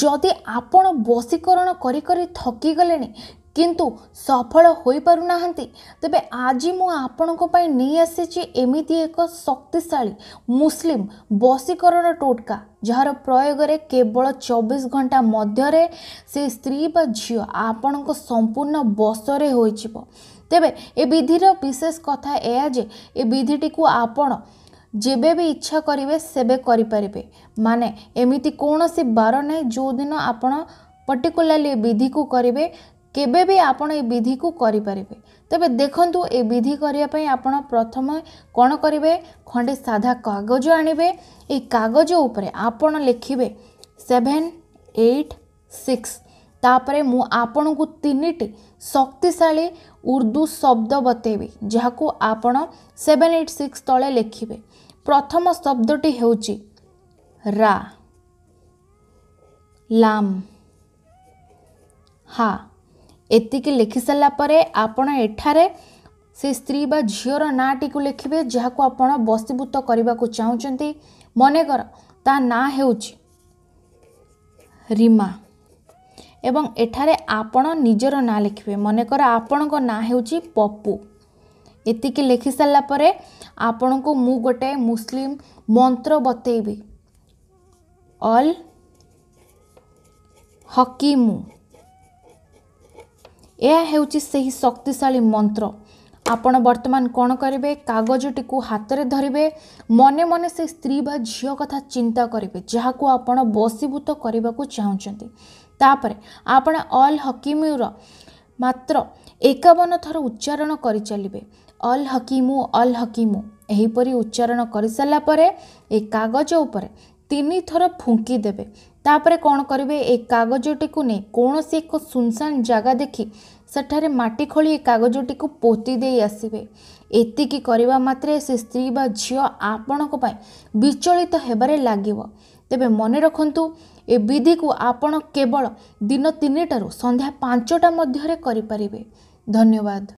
ଯଦି ଆପଣ ବଶୀକରଣ କରି କରି ଥକିଗଲେଣି କିନ୍ତୁ ସଫଳ ହୋଇପାରୁନାହାନ୍ତି ତେବେ ଆଜି ମୁଁ ଆପଣଙ୍କ ପାଇଁ ନେଇ ଆସିଛି ଏମିତି ଏକ ଶକ୍ତିଶାଳୀ ମୁସଲିମ୍ ବଶୀକରଣ ଟୋଟକା ଯାହାର ପ୍ରୟୋଗରେ କେବଳ ଚବିଶ ଘଣ୍ଟା ମଧ୍ୟରେ ସେ ସ୍ତ୍ରୀ ବା ଝିଅ ଆପଣଙ୍କ ସମ୍ପୂର୍ଣ୍ଣ ବଶରେ ହୋଇଯିବ ତେବେ ଏ ବିଧିର ବିଶେଷ କଥା ଏହା ଯେ ଏ ବିଧିଟିକୁ ଆପଣ ଯେବେ ବି ଇଚ୍ଛା କରିବେ ସେବେ କରିପାରିବେ ମାନେ ଏମିତି କୌଣସି ବାର ନାହିଁ ଯେଉଁଦିନ ଆପଣ ପର୍ଟିକୁଲାରଲି ଏ ବିଧିକୁ କରିବେ କେବେ ବି ଆପଣ ଏ ବିଧିକୁ କରିପାରିବେ ତେବେ ଦେଖନ୍ତୁ ଏ ବିଧି କରିବା ପାଇଁ ଆପଣ ପ୍ରଥମେ କ'ଣ କରିବେ ଖଣ୍ଡେ ସାଧା କାଗଜ ଆଣିବେ ଏଇ କାଗଜ ଉପରେ ଆପଣ ଲେଖିବେ ସେଭେନ୍ ଏଇଟ୍ ସିକ୍ସ ତାପରେ ମୁଁ ଆପଣଙ୍କୁ ତିନିଟି ଶକ୍ତିଶାଳୀ ଉର୍ଦ୍ଦୁ ଶବ୍ଦ ବତେଇବି ଯାହାକୁ ଆପଣ ସେଭେନ୍ ଏଇଟ୍ ସିକ୍ସ ତଳେ ଲେଖିବେ ପ୍ରଥମ ଶବ୍ଦଟି ହେଉଛି ରା ଲାମ ହା ଏତିକି ଲେଖିସାରିଲା ପରେ ଆପଣ ଏଠାରେ ସେ ସ୍ତ୍ରୀ ବା ଝିଅର ନାଁଟିକୁ ଲେଖିବେ ଯାହାକୁ ଆପଣ ବସିଭୂତ କରିବାକୁ ଚାହୁଁଛନ୍ତି ମନେକର ତା ନାଁ ହେଉଛି ରିମା ଏବଂ ଏଠାରେ ଆପଣ ନିଜର ନାଁ ଲେଖିବେ ମନେକର ଆପଣଙ୍କ ନାଁ ହେଉଛି ପପୁ ଏତିକି ଲେଖିସାରିଲା ପରେ ଆପଣଙ୍କୁ ମୁଁ ଗୋଟେ ମୁସଲିମ ମନ୍ତ୍ର ବତେଇବି ଅଲ୍ ହକିମୁ ଏହା ହେଉଛି ସେହି ଶକ୍ତିଶାଳୀ ମନ୍ତ୍ର ଆପଣ ବର୍ତ୍ତମାନ କ'ଣ କରିବେ କାଗଜଟିକୁ ହାତରେ ଧରିବେ ମନେ ମନେ ସେ ସ୍ତ୍ରୀ ବା ଝିଅ କଥା ଚିନ୍ତା କରିବେ ଯାହାକୁ ଆପଣ ବସିଭୂତ କରିବାକୁ ଚାହୁଁଛନ୍ତି ତାପରେ ଆପଣ ଅଲ୍ ହକିମୁର ମାତ୍ର ଏକାବନ ଥର ଉଚ୍ଚାରଣ କରିଚାଲିବେ ଅଲ୍ ହକିମୁ ଅଲ୍ ହକିମୁ ଏହିପରି ଉଚ୍ଚାରଣ କରିସାରିଲା ପରେ ଏ କାଗଜ ଉପରେ ତିନି ଥର ଫୁଙ୍କି ଦେବେ ତାପରେ କ'ଣ କରିବେ ଏ କାଗଜଟିକୁ ନେଇ କୌଣସି ଏକ ଶୂନଶାନ ଜାଗା ଦେଖି ସେଠାରେ ମାଟି ଖୋଳି ଏ କାଗଜଟିକୁ ପୋତି ଦେଇ ଆସିବେ ଏତିକି କରିବା ମାତ୍ରେ ସେ ସ୍ତ୍ରୀ ବା ଝିଅ ଆପଣଙ୍କ ପାଇଁ ବିଚଳିତ ହେବାରେ ଲାଗିବ ତେବେ ମନେ ରଖନ୍ତୁ ଏ ବିଧିକୁ ଆପଣ କେବଳ ଦିନ ତିନିଟାରୁ ସନ୍ଧ୍ୟା ପାଞ୍ଚଟା ମଧ୍ୟରେ କରିପାରିବେ ଧନ୍ୟବାଦ